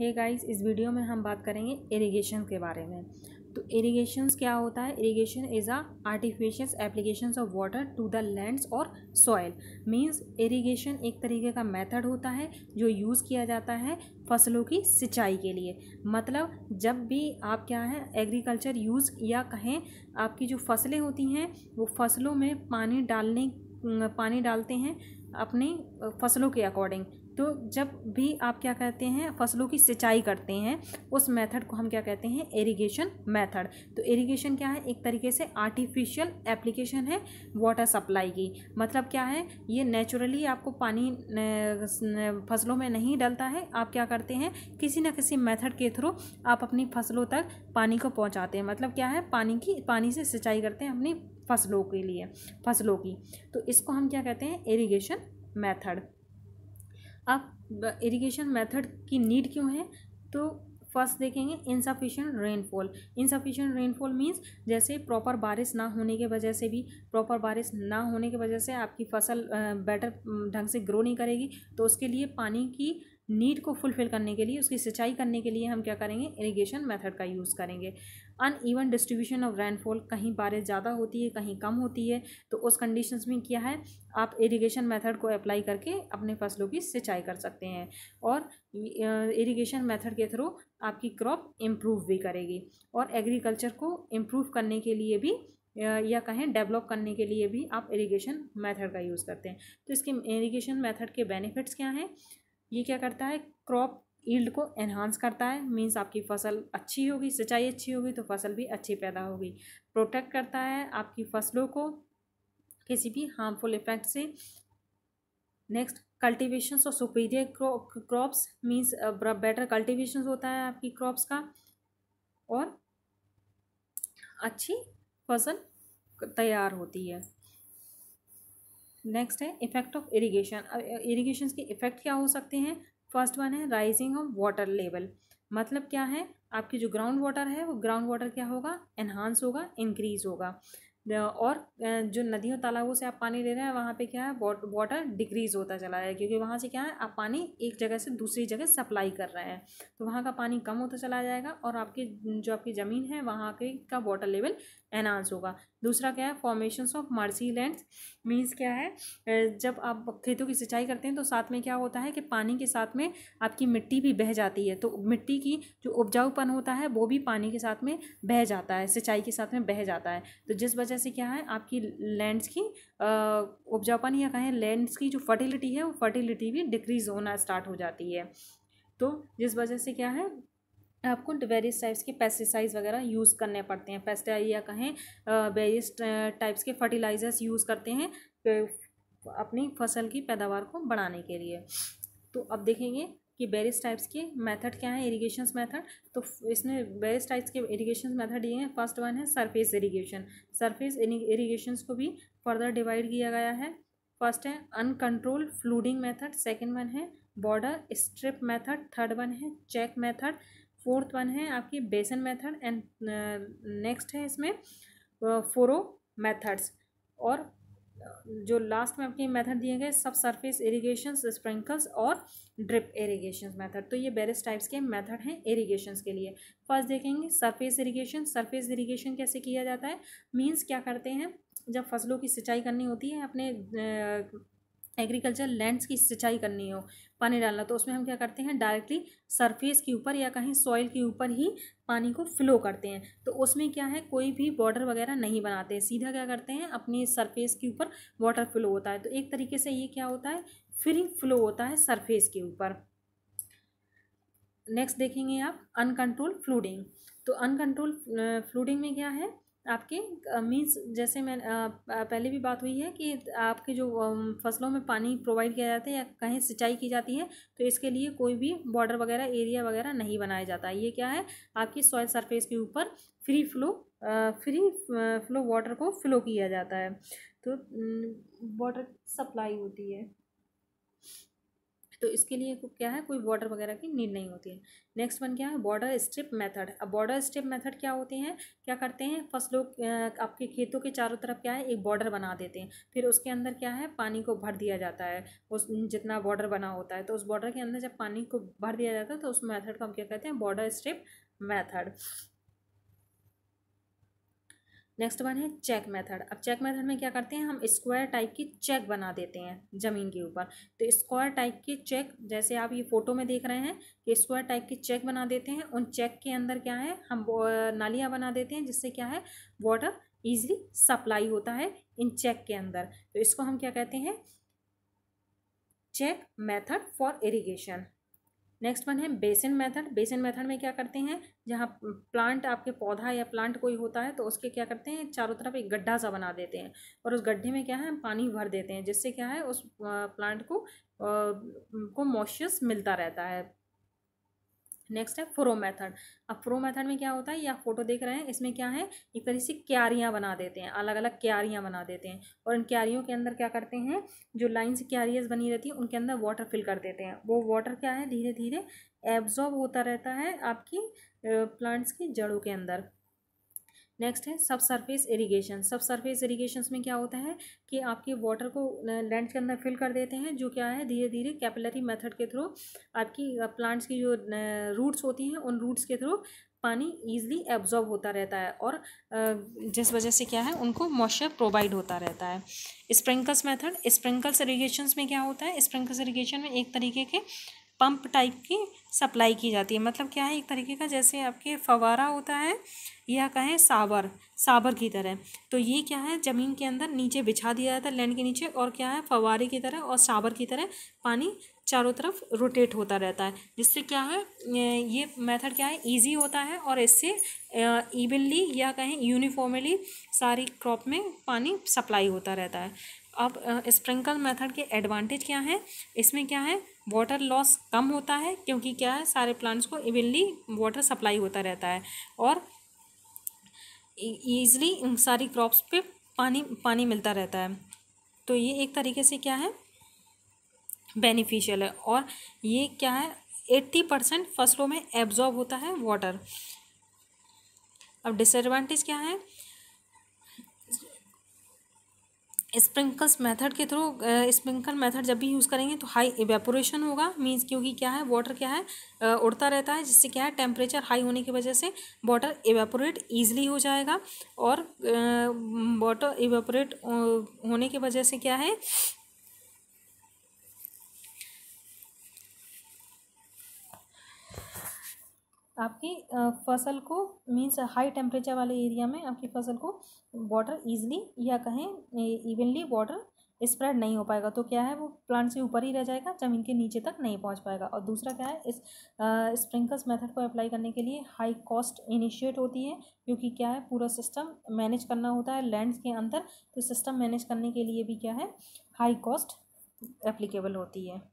ये गाइस इस वीडियो में हम बात करेंगे इरिगेशन के बारे में तो इरिगेशन क्या होता है irrigation is a artificial application of water to the lands और सॉयल मींस इरिगेशन एक तरीके का मेथड होता है जो यूज़ किया जाता है फसलों की सिंचाई के लिए मतलब जब भी आप क्या है एग्रीकल्चर यूज़ या कहें आपकी जो फसलें होती हैं वो फसलों में पानी डालने पानी डालते हैं अपनी फसलों के अकॉर्डिंग तो जब भी आप क्या कहते हैं फसलों की सिंचाई करते हैं उस मेथड को हम क्या कहते हैं इरिगेशन मेथड तो इरिगेशन क्या है एक तरीके से आर्टिफिशियल एप्लीकेशन है वाटर सप्लाई की मतलब क्या है ये नेचुरली आपको पानी फसलों में नहीं डलता है आप क्या करते हैं किसी न किसी मेथड के थ्रू आप अपनी फसलों तक पानी को पहुँचाते हैं मतलब क्या है पानी की पानी से सिंचाई करते हैं अपनी फसलों के लिए फसलों की तो इसको हम क्या कहते हैं इरिगेशन मेथड अब इरिगेशन मेथड की नीड क्यों है तो फर्स्ट देखेंगे insufficient rainfall insufficient rainfall means जैसे प्रॉपर बारिश ना होने के वजह से भी प्रॉपर बारिश ना होने की वजह से आपकी फसल बेटर ढंग से ग्रो नहीं करेगी तो उसके लिए पानी की नीड को फुलफिल करने के लिए उसकी सिंचाई करने के लिए हम क्या करेंगे इरिगेशन मेथड का यूज़ करेंगे uneven distribution of rainfall कहीं बारिश ज़्यादा होती है कहीं कम होती है तो उस कंडीशंस में क्या है आप इरिगेशन मेथड को अप्लाई करके अपने फसलों की सिंचाई कर सकते हैं और इरिगेशन मेथड के थ्रू आपकी क्रॉप इम्प्रूव भी करेगी और एग्रीकल्चर को इम्प्रूव करने के लिए भी या कहें डेवलप करने के लिए भी आप इरिगेशन मेथड का यूज़ करते हैं तो इसके इरिगेशन मेथड के बेनिफिट्स क्या हैं ये क्या करता है क्रॉप ईल्ड को एनहांस करता है मीन्स आपकी फसल अच्छी होगी सिंचाई अच्छी होगी तो फसल भी अच्छी पैदा होगी प्रोटेक्ट करता है आपकी फसलों को किसी भी हार्मफुल इफेक्ट से नेक्स्ट कल्टिवेशन और superior crops means better cultivation होता है आपकी क्रॉप्स का और अच्छी फसल तैयार होती है नेक्स्ट है इफेक्ट ऑफ इरीगेशन अब इरीगेशन के इफेक्ट क्या हो सकते हैं फर्स्ट वन है राइजिंग ऑफ वाटर लेवल मतलब क्या है आपकी जो ग्राउंड वाटर है वो ग्राउंड वाटर क्या होगा एनहांस होगा इंक्रीज होगा और जो नदियों तालाबों से आप पानी ले रहे हैं वहाँ पे क्या है वाटर डिक्रीज़ होता चला है क्योंकि वहाँ से क्या है आप पानी एक जगह से दूसरी जगह सप्लाई कर रहे हैं तो वहाँ का पानी कम होता चला जाएगा और आपकी जो आपकी ज़मीन है वहाँ के का वाटर लेवल एनहांस होगा दूसरा क्या है formation of marshy land means क्या है जब आप खेतों की सिंचाई करते हैं तो साथ में क्या होता है कि पानी के साथ में आपकी मिट्टी भी बह जाती है तो मिट्टी की जो उपजाऊपन होता है वो भी पानी के साथ में बह जाता है सिंचाई के साथ में बह जाता है तो जिस वजह वजह से क्या है आपकी लैंड्स की उपजापन या कहें लैंड्स की जो फर्टिलिटी है वो फर्टिलिटी भी डिक्रीज होना स्टार्ट हो जाती है तो जिस वजह से क्या है आपको वेरियस टाइप्स के पेस्टिसाइड्स वगैरह यूज़ करने पड़ते हैं पेस्ट या कहें वेरियस टाइप्स के फर्टिलाइजर्स यूज़ करते हैं अपनी फसल की पैदावार को बढ़ाने के लिए तो अब देखेंगे कि बेरिस टाइप्स के मेथड क्या है इरीगेशन मेथड तो इसने बेरिस टाइप्स के इरीगेशन मेथड ये हैं फर्स्ट वन है सरफेस इरीगेशन सरफेस इरीगेशन को भी फर्दर डिवाइड किया गया है फर्स्ट है uncontrol flooding method second one है border strip method third one है चेक मेथड फोर्थ वन है आपकी बेसन मेथड एंड नेक्स्ट है इसमें फोरो मेथड्स और जो लास्ट में आपके मेथड दिए गए सब सरफेस इरीगेशन स्प्रिंकल्स और ड्रिप इरीगेशन मेथड तो ये बेरिस टाइप्स के मेथड हैं इरीगेशन के लिए फर्स्ट देखेंगे सरफेस इरीगेशन सरफेस इरीगेशन कैसे किया जाता है मींस क्या करते हैं जब फसलों की सिंचाई करनी होती है अपने एग्रीकल्चर लैंड्स की सिंचाई करनी हो पानी डालना तो उसमें हम क्या करते हैं डायरेक्टली सरफेस के ऊपर या कहीं सॉइल के ऊपर ही पानी को फ्लो करते हैं तो उसमें क्या है कोई भी बॉर्डर वगैरह नहीं बनाते हैं सीधा क्या करते हैं अपनी सरफेस के ऊपर वाटर फ्लो होता है तो एक तरीके से ये क्या होता है फ्री फ्लो होता है सरफेस के ऊपर नेक्स्ट देखेंगे आप अनकंट्रोल फ्लूडिंग तो अनकंट्रोल फ्लूडिंग में क्या है आपके मीन्स जैसे मैं पहले भी बात हुई है कि आपके जो फसलों में पानी प्रोवाइड किया जाता है या कहीं सिंचाई की जाती है तो इसके लिए कोई भी बॉर्डर वगैरह एरिया वगैरह नहीं बनाया जाता ये क्या है आपकी सॉइल सरफेस के ऊपर free flow free flow water को फ्लो किया जाता है तो वाटर सप्लाई होती है तो इसके लिए क्या है कोई बॉर्डर वगैरह की नीड नहीं होती है नेक्स्ट वन क्या है बॉर्डर स्ट्रिप मेथड अब बॉर्डर स्ट्रिप मेथड क्या होते हैं क्या करते हैं फसलों लोग आपके खेतों के चारों तरफ क्या है एक बॉर्डर बना देते हैं फिर उसके अंदर क्या है पानी को भर दिया जाता है उस जितना बॉर्डर बना होता है तो उस बॉर्डर के अंदर जब पानी को भर दिया जाता है तो उस मैथड को हम क्या कहते हैं border strip method next one है चेक मेथड अब चेक मेथड में क्या करते हैं हम स्क्वायर टाइप की चेक बना देते हैं ज़मीन के ऊपर तो स्क्वायर टाइप के चेक जैसे आप ये फोटो में देख रहे हैं कि स्क्वायर टाइप के चेक बना देते हैं उन चेक के अंदर क्या है हम नालियाँ बना देते हैं जिससे क्या है वाटर ईजिली सप्लाई होता है इन चेक के अंदर तो इसको हम क्या कहते हैं check method for irrigation next one है बेसिन मेथड बेसिन मेथड में क्या करते हैं जहाँ प्लांट आपके पौधा या प्लांट कोई होता है तो उसके क्या करते हैं चारों तरफ एक गड्ढा सा बना देते हैं और उस गड्ढे में क्या है हम पानी भर देते हैं जिससे क्या है उस प्लांट को को मॉइस्चर्स मिलता रहता है नेक्स्ट है फ्रो मेथड अब फ्रो मेथड में क्या होता है ये आप फोटो देख रहे हैं इसमें क्या है एक तरह से क्यारियाँ बना देते हैं अलग अलग क्यारियाँ बना देते हैं और इन क्यारियों के अंदर क्या करते हैं जो लाइन से क्यारियाँ बनी रहती हैं उनके अंदर वाटर फिल कर देते हैं वो वाटर क्या है धीरे धीरे एब्जॉर्ब होता रहता है आपकी प्लांट्स की जड़ों के अंदर नेक्स्ट है sub surface irrigation sub surface irrigation में क्या होता है कि आपके वाटर को लैंड के अंदर फिल कर देते हैं जो क्या है धीरे धीरे कैपिलरी मेथड के थ्रू आपकी प्लांट्स की जो रूट्स होती हैं उन रूट्स के थ्रू पानी ईजिली एब्जॉर्ब होता रहता है और जिस वजह से क्या है उनको मॉइस्चर प्रोवाइड होता रहता है स्प्रिंकल्स मेथड स्प्रिंकल्स इरीगेशन में क्या होता है स्प्रिंकल्स इरीगेशन में एक तरीके के पंप टाइप की सप्लाई की जाती है मतलब क्या है एक तरीके का जैसे आपके फवारा होता है या कहें सावर सावर की तरह तो ये क्या है ज़मीन के अंदर नीचे बिछा दिया जाता है लैंड के नीचे और क्या है फवारे की तरह और सावर की तरह पानी चारों तरफ रोटेट होता रहता है जिससे क्या है ये मेथड क्या है इजी होता है और इससे इवनली या कहें यूनिफॉर्मली सारी क्रॉप में पानी सप्लाई होता रहता है अब स्प्रिंकल मेथड के एडवांटेज क्या हैं इसमें क्या है वाटर लॉस कम होता है क्योंकि क्या है सारे प्लांट्स को इवनली वाटर सप्लाई होता रहता है और ईजली e, सारी क्रॉप्स पे पानी पानी मिलता रहता है तो ये एक तरीके से क्या है बेनिफिशियल है और ये क्या है एट्टी परसेंट फसलों में एब्जॉर्ब होता है वाटर अब डिसएडवांटेज क्या है स्प्रिंकल्स मेथड के थ्रू स्प्रिंकल मेथड जब भी यूज़ करेंगे तो हाई एवेपोरेशन होगा मीन्स क्योंकि क्या है वाटर क्या है उड़ता रहता है जिससे क्या है टेम्परेचर हाई होने की वजह से वाटर एवेपोरेट ईजिली हो जाएगा और वाटर uh, होने की वजह से क्या है आपकी फसल को मीन्स हाई टेम्परेचर वाले एरिया में आपकी फसल को वाटर ईजिली या कहें इवनली वाटर स्प्रेड नहीं हो पाएगा तो क्या है वो प्लांट से ऊपर ही रह जाएगा ज़मीन के नीचे तक नहीं पहुंच पाएगा और दूसरा क्या है इस स्प्रिंकल्स मेथड को अप्लाई करने के लिए हाई कॉस्ट इनिशिएट होती है क्योंकि क्या है पूरा सिस्टम मैनेज करना होता है लैंड्स के अंदर तो सिस्टम मैनेज करने के लिए भी क्या है हाई कॉस्ट एप्लीकेबल होती है